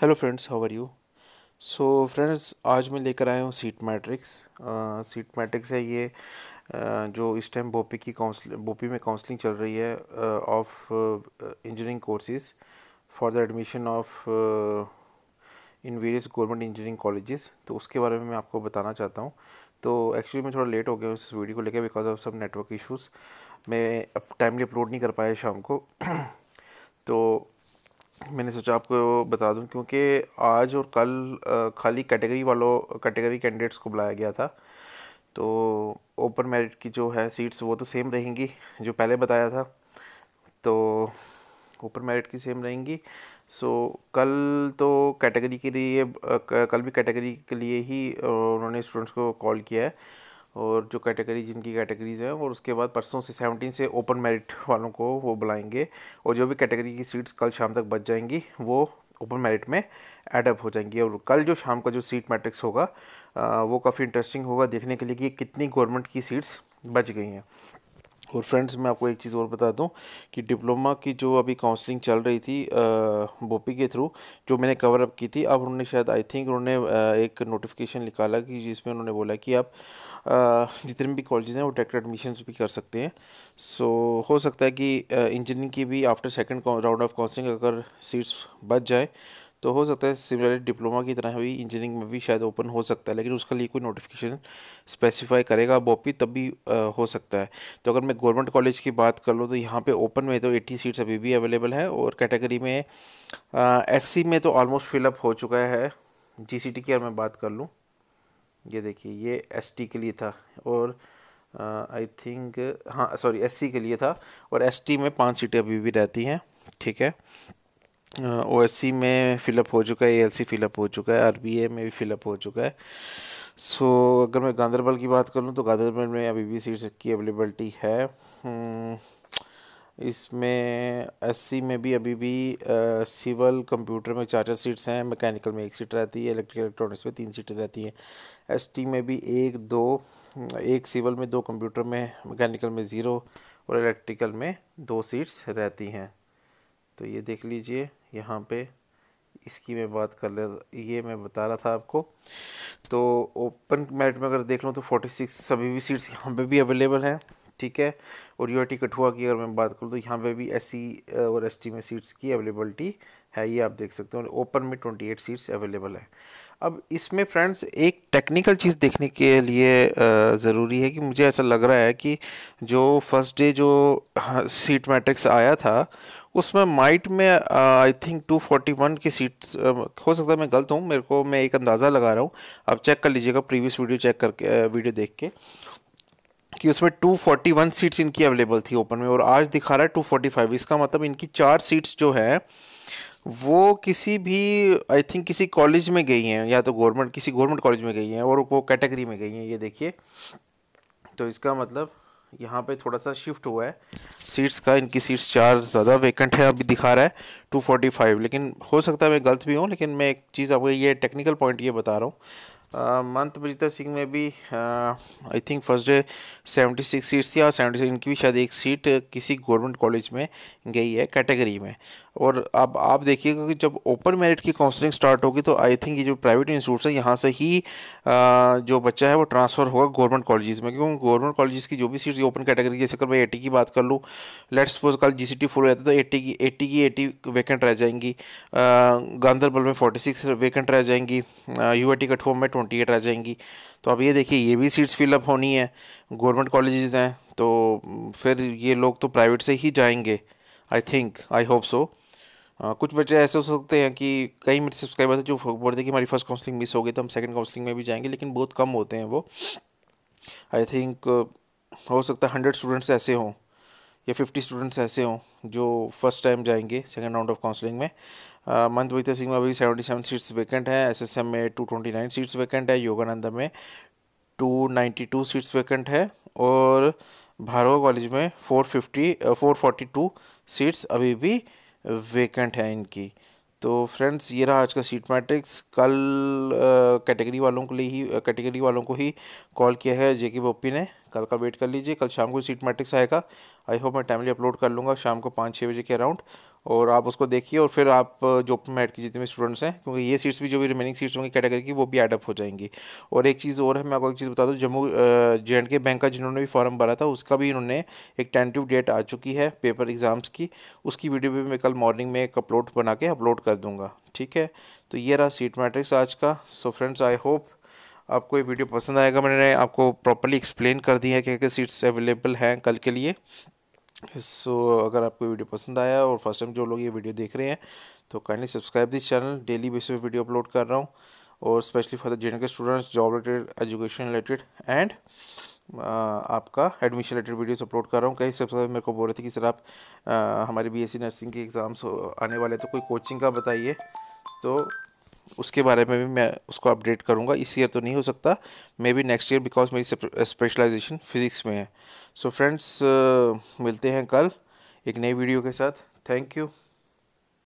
hello friends how are you so friends आज मैं लेकर आया हूँ सीट मैट्रिक्स सीट मैट्रिक्स है ये uh, जो इस टाइम बोपी की काउंसिल बोपी में काउंसलिंग चल रही है of engineering courses for the admission of in various government engineering colleges तो उसके बारे में मैं आपको बताना चाहता हूँ तो एक्चुअली मैं थोड़ा लेट हो गया इस वीडियो को लेकर because of some network issues मैं टाइमली अपलोड नहीं कर पाया शाम को तो मैंने सोचा आपको बता दूं क्योंकि आज और कल खाली कैटेगरी वालों कैटेगरी कैंडिडेट्स को बुलाया गया था तो ओपन मेरिट की जो है सीट्स वो तो सेम रहेंगी जो पहले बताया था तो ओपन मेरिट की सेम रहेंगी सो कल तो कैटेगरी के लिए कल भी कैटेगरी के लिए ही उन्होंने स्टूडेंट्स को कॉल किया है और जो कैटेगरी जिनकी कैटेगरीज हैं और उसके बाद परसों से सेवनटीन से ओपन मेरिट वालों को वो बुलाएंगे और जो भी कैटेगरी की सीट्स कल शाम तक बच जाएंगी वो ओपन मेरिट में एडअप हो जाएंगी और कल जो शाम का जो सीट मैट्रिक्स होगा वो काफ़ी इंटरेस्टिंग होगा देखने के लिए कि कितनी गवर्नमेंट की सीट्स बच गई हैं और फ्रेंड्स मैं आपको एक चीज़ और बता दूं कि डिप्लोमा की जो अभी काउंसलिंग चल रही थी बोपी के थ्रू जो मैंने कवर अप की थी अब उन्होंने शायद आई थिंक उन्होंने एक नोटिफिकेशन निकाला कि जिसमें उन्होंने बोला कि आप जितने भी कॉलेजेस हैं वो डायरेक्ट एडमिशन भी कर सकते हैं सो हो सकता है कि इंजीनियरिंग की भी after second round of counselling अगर सीट्स बच जाए तो हो सकता है सिमिलरली डिप्लोमा की तरह भी इंजीनियरिंग में भी शायद ओपन हो सकता है लेकिन उसके लिए कोई नोटिफिकेशन स्पेसिफाई करेगा बॉपी तब भी आ, हो सकता है तो अगर मैं गवर्नमेंट कॉलेज की बात कर लूँ तो यहाँ पे ओपन में तो 80 सीट्स अभी भी अवेलेबल हैं और कैटेगरी में एस में तो ऑलमोस्ट फिलअप हो चुका है जी की अगर मैं बात कर लूँ ये देखिए ये एस के लिए था और आई थिंक हाँ सॉरी एस के लिए था और एस में पाँच सीटें अभी भी रहती हैं ठीक है ओ में फ़िलअप हो चुका है ए फ़िलअप हो चुका है आर में भी फ़िलअप हो चुका है सो so, अगर मैं गांधरबल की बात करूँ तो गांधरबल में अभी भी सीट्स की अवेलेबलिटी है हम्म, इसमें एससी में भी अभी भी सिविल कंप्यूटर में चार चार सीट्स हैं मैकेनिकल में एक सीट रहती है इलेक्ट्रिकल इलेक्ट्रॉनिक्स में तीन सीटें रहती हैं एसटी में भी एक दो एक सिविल में दो कंप्यूटर में मैकेनिकल में ज़ीरो और इलेक्ट्रिकल में दो सीट्स रहती हैं तो ये देख लीजिए यहाँ पे इसकी मैं बात कर ले ये मैं बता रहा था आपको तो ओपन मेरिट में अगर देख लूँ तो फोर्टी सिक्स अभी भी सीट्स यहाँ पे भी अवेलेबल हैं ठीक है और यू कठुआ की अगर मैं बात करूँ तो यहाँ पे भी एस और एस में सीट्स की अवेलेबलिटी है ये आप देख सकते हो ओपन में ट्वेंटी एट सीट्स अवेलेबल है अब इसमें फ्रेंड्स एक टेक्निकल चीज़ देखने के लिए ज़रूरी है कि मुझे ऐसा लग रहा है कि जो फर्स्ट डे जो सीट हाँ, मैट्रिक्स आया था उसमें माइट में आई थिंक 241 की सीट्स uh, हो सकता है मैं गलत हूँ मेरे को मैं एक अंदाज़ा लगा रहा हूँ आप चेक कर लीजिएगा प्रीवियस वीडियो चेक करके वीडियो uh, देख के कि उसमें 241 सीट्स इनकी अवेलेबल थी ओपन में और आज दिखा रहा है 245 इसका मतलब इनकी चार सीट्स जो है वो किसी भी आई थिंक किसी कॉलेज में गई हैं या तो गवर्नमेंट किसी गवर्नमेंट कॉलेज में गई हैं और वो कैटेगरी में गई हैं ये देखिए तो इसका मतलब यहाँ पे थोड़ा सा शिफ्ट हुआ है सीट्स का इनकी सीट्स चार ज़्यादा वेकेंट है अभी दिखा रहा है 245 लेकिन हो सकता है मैं गलत भी हूँ लेकिन मैं एक चीज़ आपको ये टेक्निकल पॉइंट ये बता रहा हूँ मंत बजीता सिंह में भी I think first day 76 seats थी और 76 इनकी भी शायद एक सीट किसी गवर्नमेंट कॉलेज में गई है कैटेगरी में और अब आप देखिएगा कि जब ओपन मेरिट की काउंसलिंग स्टार्ट होगी तो आई थिंक ये जो प्राइवेट इंस्टीट्यूट है यहाँ से ही आ, जो बच्चा है वो ट्रांसफ़र होगा गवर्नमेंट कॉलेजेस में क्योंकि गवर्नमेंट कॉलेज की जो भी सीट्स ओपन कैटेगरी जैसे अगर मैं एटी की बात कर लूँ लेट्स सपोज कल जी सी टी फुल रहता है तो एट्टी की एट्टी की एटी वैकेंट रह जाएंगी गांधरबल में फोर्टी सिक्स वैकेंट रह जाएंगी यू आई टी में ट्वेंटी एट रह जाएंगी तो अब ये देखिए ये भी सीट्स फिलअप होनी है गवर्नमेंट कॉलेजेस हैं तो फिर ये लोग तो प्राइवेट से ही जाएंगे I think I hope so आ, हाँ, कुछ बच्चे ऐसे हो सकते हैं कि कई मेरे सब्सक्राइबर थे जो बोलते हैं कि हमारी फर्स्ट काउंसलिंग मिस हो गई तो हम सेकंड काउंसलिंग में भी जाएंगे लेकिन बहुत कम होते हैं वो आई थिंक हो सकता है हंड्रेड स्टूडेंट्स ऐसे हों या फिफ्टी स्टूडेंट्स ऐसे हों जो फर्स्ट टाइम जाएंगे सेकेंड राउंड ऑफ काउंसलिंग में मंथ वित सिंह में अभी सेवेंटी सेवन सीट्स वैकेंट हैं एस एस एम में two twenty nine seats vacant है योगानंदा में टू नाइन्टी टू सीट्स वैकेंट है और भारवा कॉलेज में four fifty four forty two seats अभी भी वेकेंट है इनकी तो फ्रेंड्स ये रहा आज का सीट मैट्रिक्स कल कैटेगरी वालों के लिए ही कैटेगरी वालों को ही कॉल किया है जेके बोपी ने कल का वेट कर लीजिए कल शाम को सीट मैट्रिक्स आएगा आई होप मैं टाइमली अपलोड कर लूँगा शाम को पाँच छः बजे के अराउंड और आप उसको देखिए और फिर आप जो मैट कीजिए जितने स्टूडेंट्स हैं क्योंकि ये सीट्स भी जो भी रिमेनिंग सीट्स होंगी कैटेगरी की वो भी एडअप हो जाएंगी और एक चीज़ और है मैं आपको एक चीज़ बता दूँ Jammu J and K bank का जिन्होंने भी फॉर्म भरा था उसका भी इन्होंने एक टेंटिव डेट आ चुकी है पेपर एग्ज़ाम्स की उसकी वीडियो भी मैं कल मॉर्निंग में एक अपलोड बना के अपलोड कर दूँगा ठीक है तो ये रहा सीट मैट्रिक्स आज का सो फ्रेंड्स आई होप आपको ये वीडियो पसंद आएगा मैंने आपको प्रॉपरली एक्सप्लेन कर दी है क्या क्या सीट्स अवेलेबल हैं कल के लिए सो अगर आपको वीडियो पसंद आया और फर्स्ट टाइम जो लोग ये वीडियो देख रहे हैं तो kindly subscribe this channel daily basis पे वीडियो अपलोड कर रहा हूँ और specially for the J K students job related education related and आपका एडमिशन रिलेटेड वीडियोस अपलोड कर रहा हूँ कई सब्सक्राइबर मेरे को बोल रहे थे कि सर आप आ, एस सी नर्सिंग के एग्ज़ाम्स आने वाले तो कोई कोचिंग का बताइए तो उसके बारे में भी मैं उसको अपडेट करूँगा इस ईयर तो नहीं हो सकता maybe next year because मेरी स्पेशलाइजेशन फिज़िक्स में है सो so फ्रेंड्स मिलते हैं कल एक नई वीडियो के साथ थैंक यू